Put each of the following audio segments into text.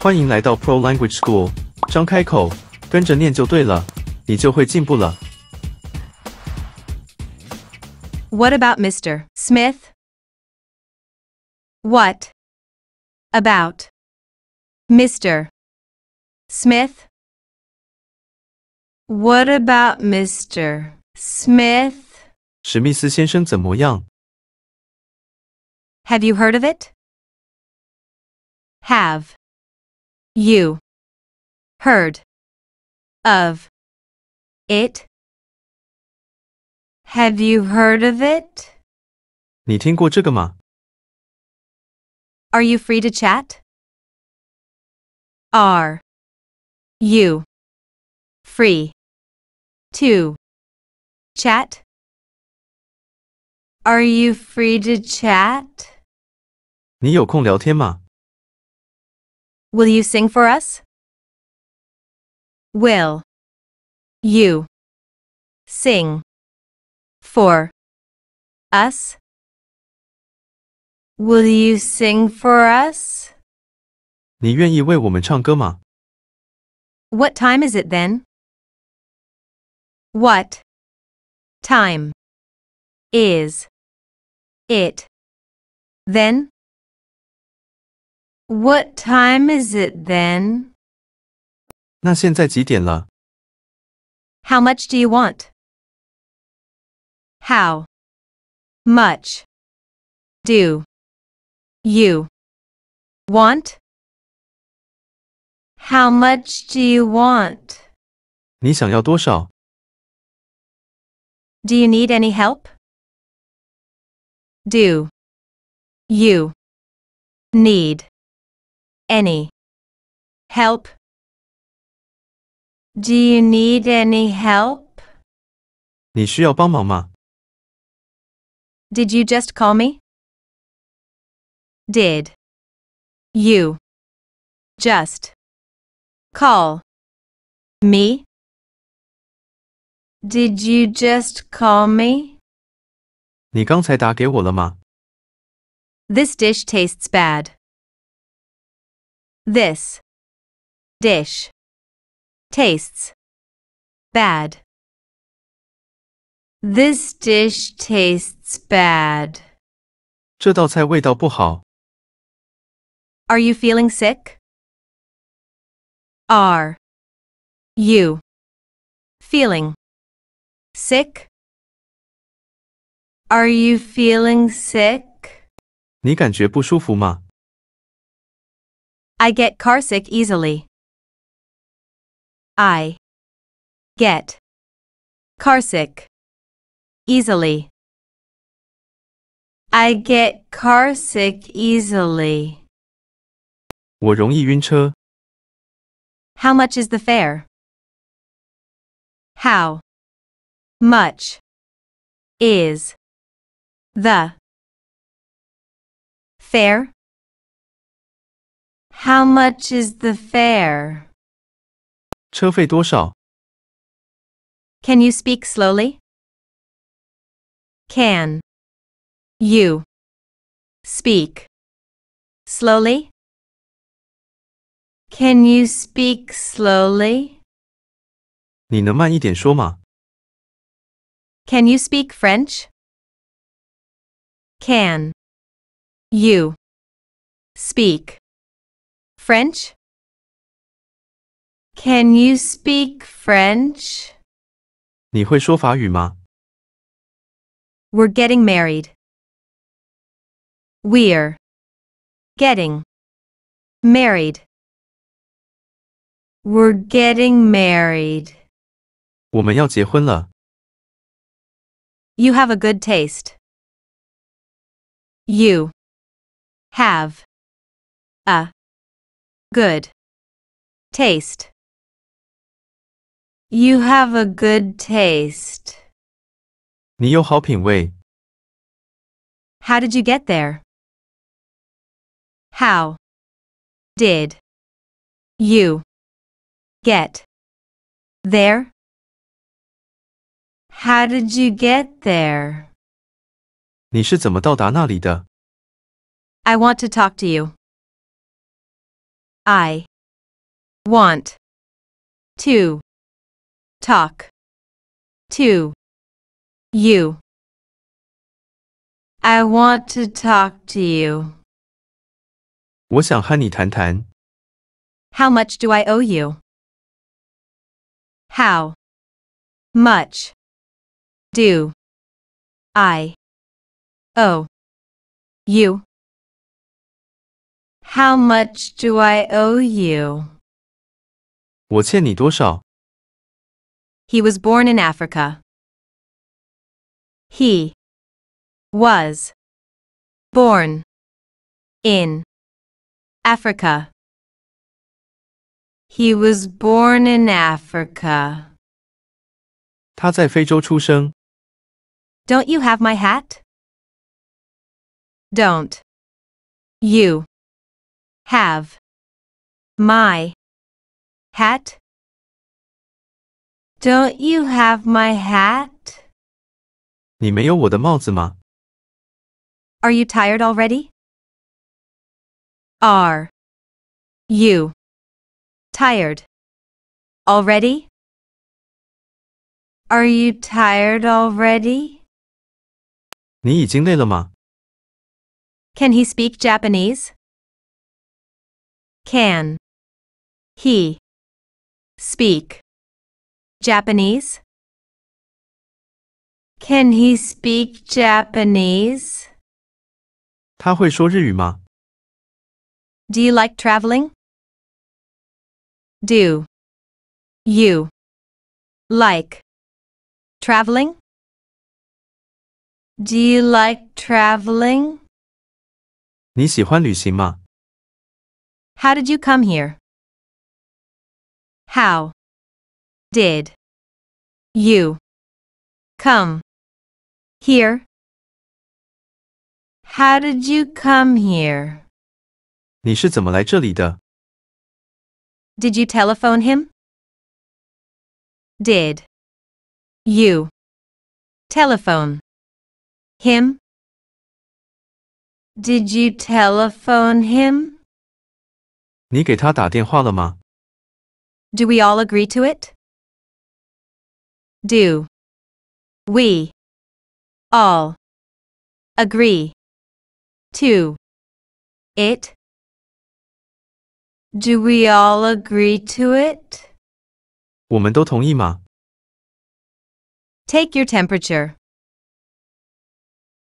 欢迎来到 Pro Language School，张开口跟着念就对了，你就会进步了。What about Mr. Smith? What about Mr. Smith? What about Mr. Smith? 史密斯先生怎么样？Have you heard of it? Have you heard of it? Have you heard of it? 你听过这个吗? Are you free to chat? Are you free to chat? Are you free to chat? 你有空聊天吗? Will you sing for us? Will you sing for us? Will you sing for us? 你愿意为我们唱歌吗? What time is it then? What time is it then? What time is it then? 那现在几点了? How much do you want? How much do you want? How much do you want? 你想要多少? Do you need any help? Do you need any help? Do you need any help? 你需要帮忙吗? Did you just call me? Did you just call me? Did you just call me? 你刚才打给我了吗? This dish tastes bad. This dish tastes bad. This dish tastes bad. 这道菜味道不好。Are you feeling sick? Are you feeling sick? Are you feeling sick? 你感觉不舒服吗？I get carsick easily. I get carsick easily. I get carsick easily. How much is the fare? How much is the fare? How much is the fare? 车费多少? Can you speak slowly? Can you speak slowly? Can you speak slowly? 你能慢一点说吗? Can you speak French? Can you speak French? Can you speak French? 你会说法语吗？We're getting married. We're getting married. We're getting married. 我们要结婚了。You have a good taste. You have a Good. Taste. You have a good taste. How did you get there? How did you get there? How did you get there? I want to talk to you. I want to talk to you. I want to talk to you. How much do I owe you? How much do I owe you? How much do I owe you? 我欠你多少? He was born in Africa. He was born in Africa. He was born in Africa. 他在非洲出生. Don't you have my hat? Don't you have my hat? Don't you have my hat? Are you tired already? Are you tired already? Are you tired already? Can he speak Japanese? Can. He. Speak. Japanese? Can he speak Japanese? 他会说日语吗? Do you like traveling? Do you like traveling? Do you like traveling? 你喜欢旅行吗? How did you come here? How did you come here? How did you come here? 你是怎么来这里的? Did you telephone him? Did you telephone him? Did you telephone him? 你给他打电话了吗？Do we all agree to it? Do we all agree to it? Do we all agree to it? 我们都同意吗？Take your temperature.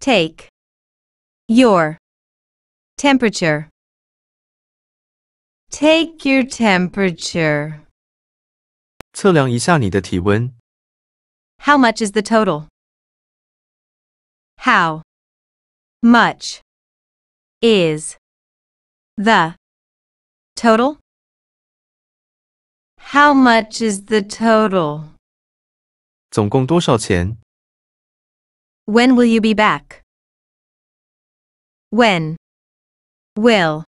Take your temperature. Take your temperature. 测量一下你的体温。How much is the total? How much is the total? How much is the total? 总共多少钱? When will you be back? When will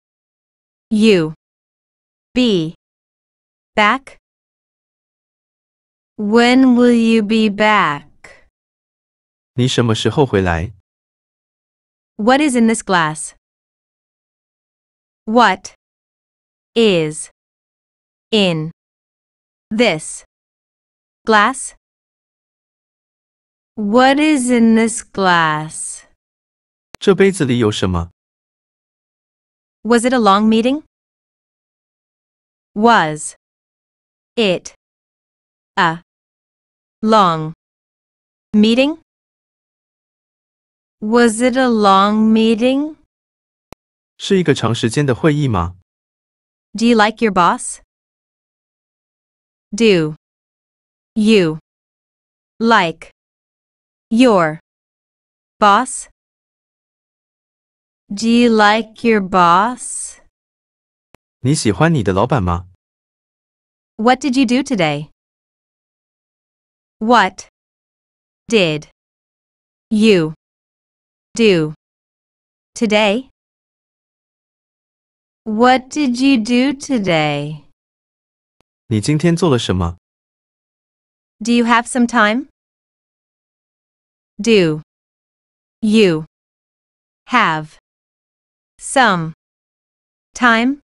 you be back? When will you be back? What is in this glass? What is in this glass? What is in this glass? Was it a long meeting? was it a long meeting? Was it a long meeting? 是一个长时间的会议吗？Do you like your boss? Do you like your boss? Do you like your boss? 你喜欢你的老板吗？What did you do today? What did you do today? What did you do today? 你今天做了什么？Do you have some time? Do you have some time?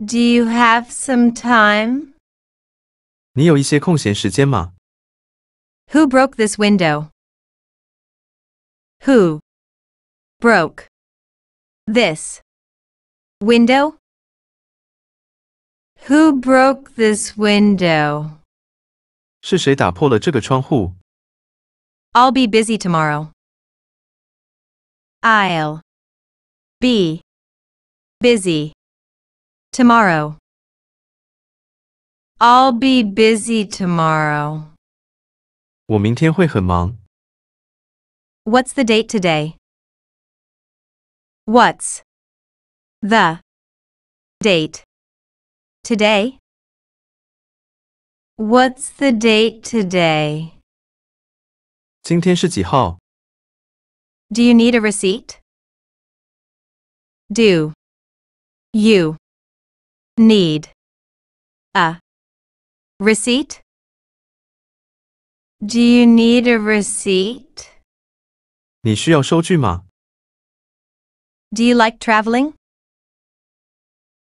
Do you have some time? 你有一些空闲时间吗 Who broke this window? Who broke this window? Who broke this window? 是谁打破了这个窗户 I'll be busy tomorrow. I'll be busy Tomorrow. I'll be busy tomorrow. What's the date today? What's the date today? What's the date today? 今天是几号? Do you need a receipt? Do you need a receipt? Do you need a receipt? 你需要收据吗? Do you like traveling?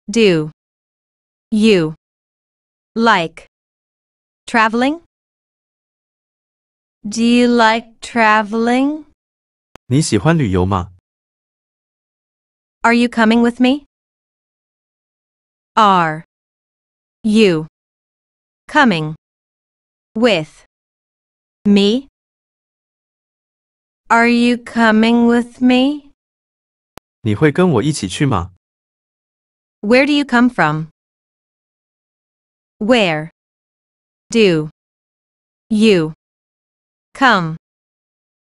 Do you like traveling? Do you like traveling? 你喜欢旅游吗? Are you coming with me? Are you coming with me? Are you coming with me? 你会跟我一起去吗? Where do you come from? Where do you come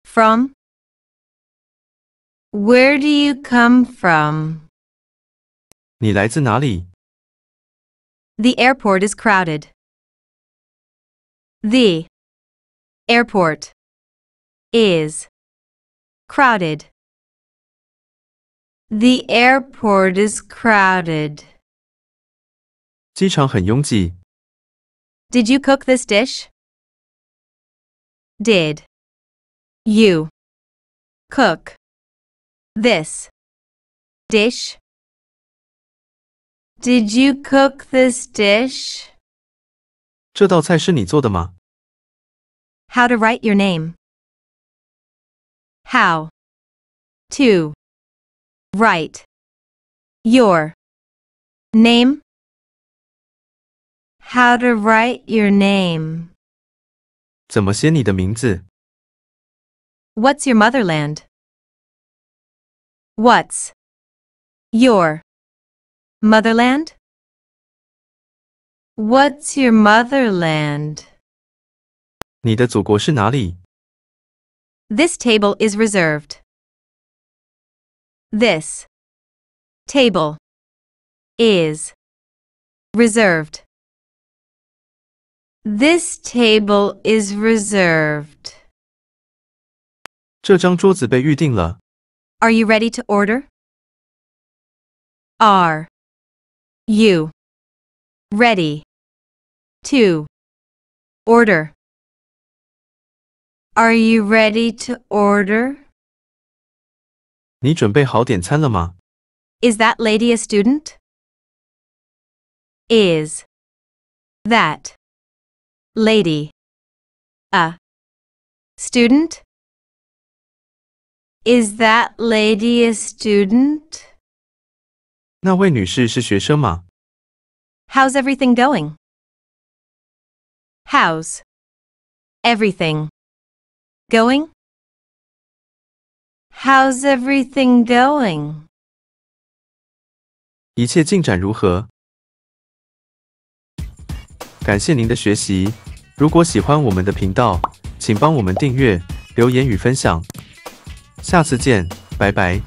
from? Where do you come from? 你来自哪里? The airport is crowded. The airport is crowded. The airport is crowded. Did you cook this dish? Did you cook this dish? Did you cook this dish? 这道菜是你做的吗 How to write your name. How to write your name. How to write your name. 怎么写你的名字 What's your motherland? What's your Motherland? What's your motherland? 你的祖国是哪里? This table is reserved. This table is reserved. This table is reserved. 这张桌子被预定了。Are you ready to order? Are you ready to order Are you ready to order? 你准备好点餐了吗? Is that lady a student? Is that lady a student? Is that lady a student? 那位女士是学生吗？How's everything going? How's everything going? How's everything going? 一切进展如何？感谢您的学习。如果喜欢我们的频道，请帮我们订阅、留言与分享。下次见，拜拜。